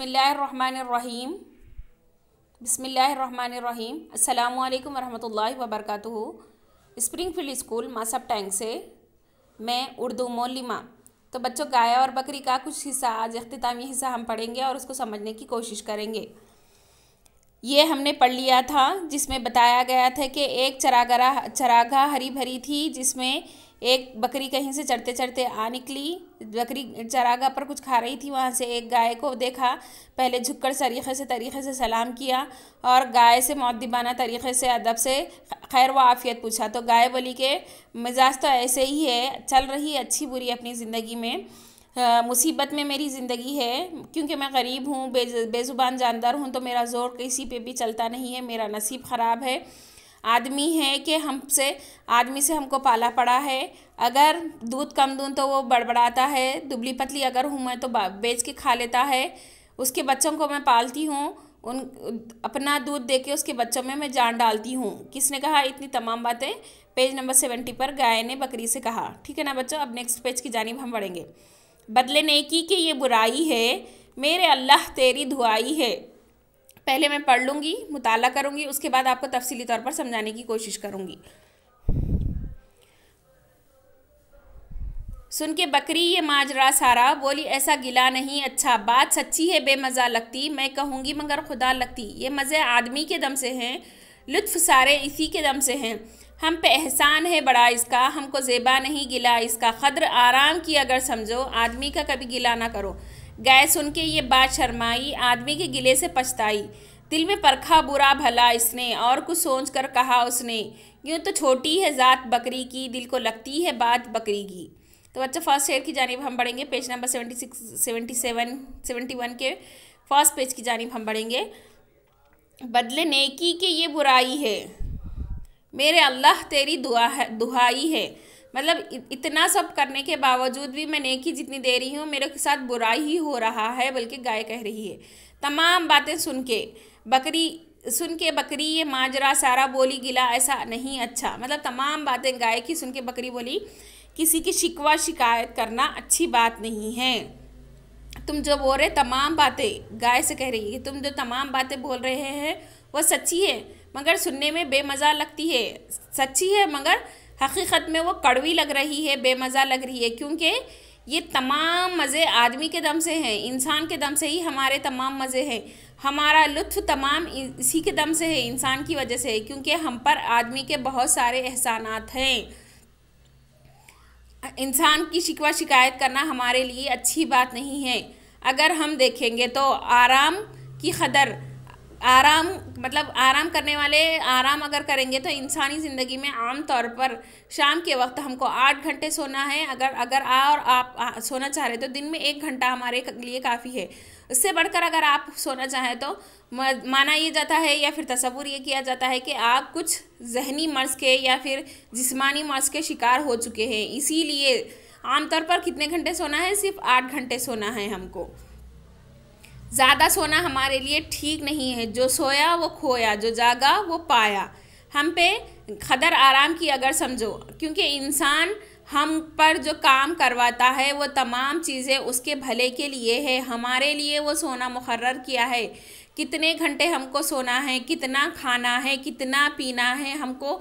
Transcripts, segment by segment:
बसमीम बसमीम अल्लाम वरहमल वबरक Springfield school Masab Tank से मैं उर्दू मोलिमा तो बच्चों गाय और बकरी का कुछ हिस्सा आज अख्तामी हिस्सा हम पढ़ेंगे और उसको समझने की कोशिश करेंगे ये हमने पढ़ लिया था जिसमें बताया गया था कि एक चरागरा चरागा हरी भरी थी जिसमें एक बकरी कहीं से चढ़ते चढ़ते आ निकली बकरी चरागा पर कुछ खा रही थी वहाँ से एक गाय को देखा पहले झुककर सरीक़े से तरीक़े से सलाम किया और गाय से मौदिबाना तरीक़े से अदब से खैर व आफ़ियत पूछा तो गाय बोली के मिजाज तो ऐसे ही है चल रही अच्छी बुरी अपनी ज़िंदगी में मुसीबत में मेरी ज़िंदगी है क्योंकि मैं गरीब हूँ बेज़ुबान जानदार हूँ तो मेरा ज़ोर किसी पे भी चलता नहीं है मेरा नसीब ख़राब है आदमी है कि हमसे आदमी से हमको पाला पड़ा है अगर दूध कम दूँ तो वो बड़बड़ाता है दुबली पतली अगर हूँ मैं तो बेच के खा लेता है उसके बच्चों को मैं पालती हूँ उन अपना दूध देके उसके बच्चों में मैं जान डालती हूँ किसने कहा इतनी तमाम बातें पेज नंबर सेवेंटी पर गाय ने बकरी से कहा ठीक है ना बच्चों अब नेक्स्ट पेज की जानब हम बढ़ेंगे बदले नेकी कि ये बुराई है मेरे अल्लाह तेरी दुआई है पहले मैं पढ़ लूँगी मुताला करूँगी उसके बाद आपको तफसीली तौर पर समझाने की कोशिश करूँगी सुन के बकरी ये माजरा सारा बोली ऐसा गिला नहीं अच्छा बात सच्ची है बेमज़ा लगती मैं कहूँगी मगर खुदा लगती ये मज़े आदमी के दम से हैं लुत्फ़ सारे इसी के दम से हैं हम पे एहसान है बड़ा इसका हमको जेबा नहीं गिला इसका क़द्र आराम की अगर समझो आदमी का कभी गिला ना करो गाय सुन के ये बात शर्माई आदमी के गिले से पछताई दिल में परखा बुरा भला इसने और कुछ सोच कर कहा उसने यूँ तो छोटी है ज़ात बकरी की दिल को लगती है बात बकरी की तो बच्चा फर्स्ट शेयर की जानब हम बढ़ेंगे page number seventy six seventy seven seventy one के फर्स्ट पेज की जानब हम बढ़ेंगे बदले नेकी के ये बुराई है मेरे अल्लाह तेरी दुआ है दुहाई है मतलब इतना सब करने के बावजूद भी मैं नेकी जितनी दे रही हूँ मेरे के साथ बुरा ही हो रहा है बल्कि गाय कह रही है तमाम बातें सुन के बकरी सुन के बकरी ये माजरा सारा बोली गिला ऐसा नहीं अच्छा मतलब तमाम बातें गाय की सुन के बकरी बोली किसी की शिकवा शिकायत करना अच्छी बात नहीं है तुम जो बोल रहे तमाम बातें गाय से कह रही है तुम जो तमाम बातें बोल रहे हैं वह सच्ची है मगर सुनने में बेमज़ा लगती है सच्ची है मगर हकीकत में वो कड़वी लग रही है बेमज़ा लग रही है क्योंकि ये तमाम मज़े आदमी के दम से हैं इंसान के दम से ही हमारे तमाम मज़े हैं हमारा लुत्फ़ तमाम इसी के दम से है इंसान की वजह से है क्योंकि हम पर आदमी के बहुत सारे एहसान हैं इंसान की शिकवा शिकायत करना हमारे लिए अच्छी बात नहीं है अगर हम देखेंगे तो आराम की कदर आराम मतलब आराम करने वाले आराम अगर करेंगे तो इंसानी ज़िंदगी में आम तौर पर शाम के वक्त हमको आठ घंटे सोना है अगर अगर आ और आप आ, सोना चाह रहे तो दिन में एक घंटा हमारे लिए काफ़ी है उससे बढ़कर अगर आप सोना चाहें तो माना ये जाता है या फिर तस्वूर ये किया जाता है कि आप कुछ जहनी मर्ज़ के या फिर जिसमानी मर्ज़ के शिकार हो चुके हैं इसीलिए आमतौर पर कितने घंटे सोना है सिर्फ आठ घंटे सोना है हमको ज़्यादा सोना हमारे लिए ठीक नहीं है जो सोया वो खोया जो जागा वो पाया हम पे खदर आराम की अगर समझो क्योंकि इंसान हम पर जो काम करवाता है वो तमाम चीज़ें उसके भले के लिए है हमारे लिए वो सोना मुकर्र किया है कितने घंटे हमको सोना है कितना खाना है कितना पीना है हमको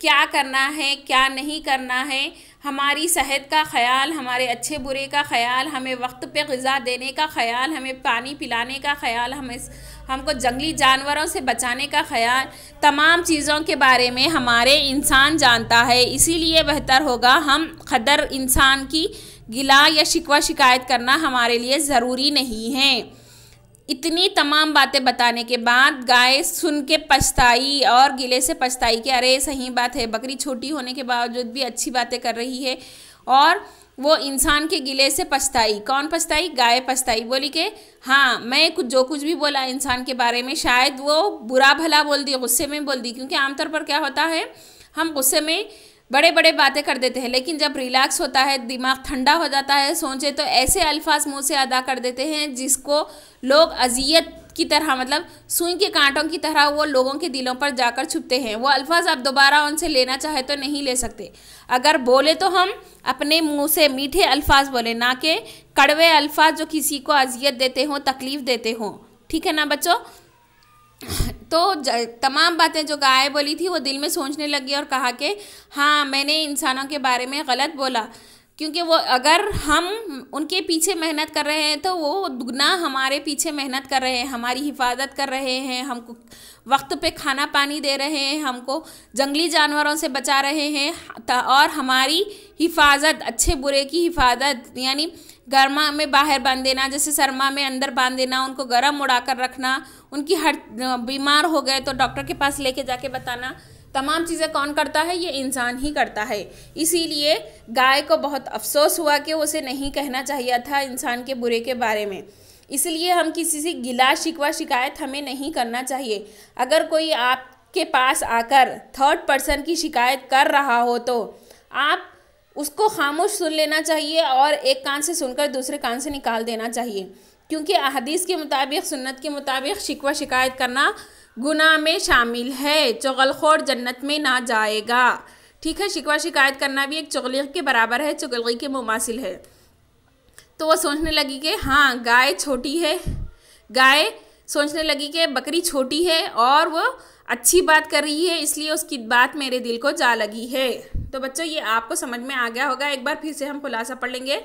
क्या करना है क्या नहीं करना है हमारी सेहत का ख्याल हमारे अच्छे बुरे का ख्याल हमें वक्त पे गज़ा देने का ख्याल हमें पानी पिलाने का ख्याल हमें हमको जंगली जानवरों से बचाने का ख्याल तमाम चीज़ों के बारे में हमारे इंसान जानता है इसीलिए बेहतर होगा हम खदर इंसान की गिला या शिकवा शिकायत करना हमारे लिए ज़रूरी नहीं है इतनी तमाम बातें बताने के बाद गाय सुन के पछताई और गिले से पछताई कि अरे सही बात है बकरी छोटी होने के बावजूद भी अच्छी बातें कर रही है और वो इंसान के गिले से पछताई कौन पछताई गाय पछताई बोली कि हाँ मैं कुछ जो कुछ भी बोला इंसान के बारे में शायद वो बुरा भला बोल दी गुस्से में बोल दी क्योंकि आमतौर पर क्या होता है हम गुस्से में बड़े बड़े बातें कर देते हैं लेकिन जब रिलैक्स होता है दिमाग ठंडा हो जाता है सोचे तो ऐसे अल्फाज मुंह से अदा कर देते हैं जिसको लोग अजियत की तरह मतलब सुई के कांटों की तरह वो लोगों के दिलों पर जाकर छुपते हैं वो अल्फाज आप दोबारा उनसे लेना चाहे तो नहीं ले सकते अगर बोले तो हम अपने मुंह से मीठे अल्फाज बोले ना कि कड़वे अल्फाज जो किसी को अजियत देते हों तकलीफ़ देते हों ठीक है ना बच्चों तो तमाम बातें जो गाय बोली थी वो दिल में सोचने लगी और कहा कि हाँ मैंने इंसानों के बारे में गलत बोला क्योंकि वो अगर हम उनके पीछे मेहनत कर रहे हैं तो वो दुगना हमारे पीछे मेहनत कर रहे हैं हमारी हिफाजत कर रहे हैं हमको वक्त पे खाना पानी दे रहे हैं हमको जंगली जानवरों से बचा रहे हैं और हमारी हिफाजत अच्छे बुरे की हिफाजत यानी गर्मा में बाहर बांध देना जैसे सरमा में अंदर बांध देना उनको गर्म उड़ा कर रखना उनकी हर बीमार हो गए तो डॉक्टर के पास लेके जाके बताना तमाम चीज़ें कौन करता है ये इंसान ही करता है इसीलिए गाय को बहुत अफसोस हुआ कि उसे नहीं कहना चाहिए था इंसान के बुरे के बारे में इसलिए हम किसी से गिला शिकवा शिकायत हमें नहीं करना चाहिए अगर कोई आपके पास आकर थर्ड पर्सन की शिकायत कर रहा हो तो आप उसको खामोश सुन लेना चाहिए और एक कान से सुनकर दूसरे कान से निकाल देना चाहिए क्योंकि अहदीस के मुताबिक सुन्नत के मुताबिक शिकवा शिकायत करना गुनाह में शामिल है चुगलखोर जन्नत में ना जाएगा ठीक है शिकवा शिकायत करना भी एक चुगली के बराबर है चुगली के मुमासिल है तो वह सोचने लगी कि हाँ गाय छोटी है गाय सोचने लगी कि बकरी छोटी है और वो अच्छी बात कर रही है इसलिए उसकी बात मेरे दिल को जा लगी है तो बच्चों ये आपको समझ में आ गया होगा एक बार फिर से हम खुलासा पढ़ लेंगे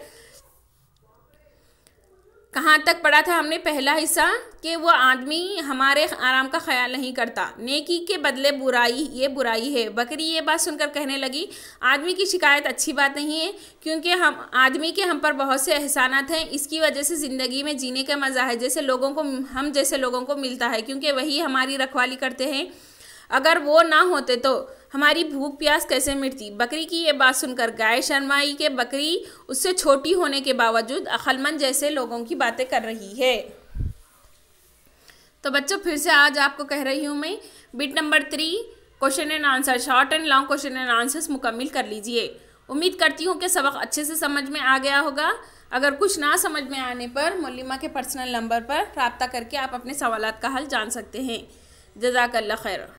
कहाँ तक पढ़ा था हमने पहला हिस्सा कि वो आदमी हमारे आराम का ख्याल नहीं करता नेकी के बदले बुराई ये बुराई है बकरी ये बात सुनकर कहने लगी आदमी की शिकायत अच्छी बात नहीं है क्योंकि हम आदमी के हम पर बहुत से एहसान हैं इसकी वजह से ज़िंदगी में जीने का मज़ा है जैसे लोगों को हम जैसे लोगों को मिलता है क्योंकि वही हमारी रखवाली करते हैं अगर वो ना होते तो हमारी भूख प्यास कैसे मिटती बकरी की ये बात सुनकर गाय शर्माई के बकरी उससे छोटी होने के बावजूद अखलमंद जैसे लोगों की बातें कर रही है तो बच्चों फिर से आज आपको कह रही हूँ मैं bit number three question and answer short and long question and answers मुकम्मल कर लीजिए उम्मीद करती हूँ कि सबक अच्छे से समझ में आ गया होगा अगर कुछ ना समझ में आने पर मुलिमा के पर्सनल नंबर पर रबता करके आप अपने सवाल का हल जान सकते हैं जजाकल्ला खैर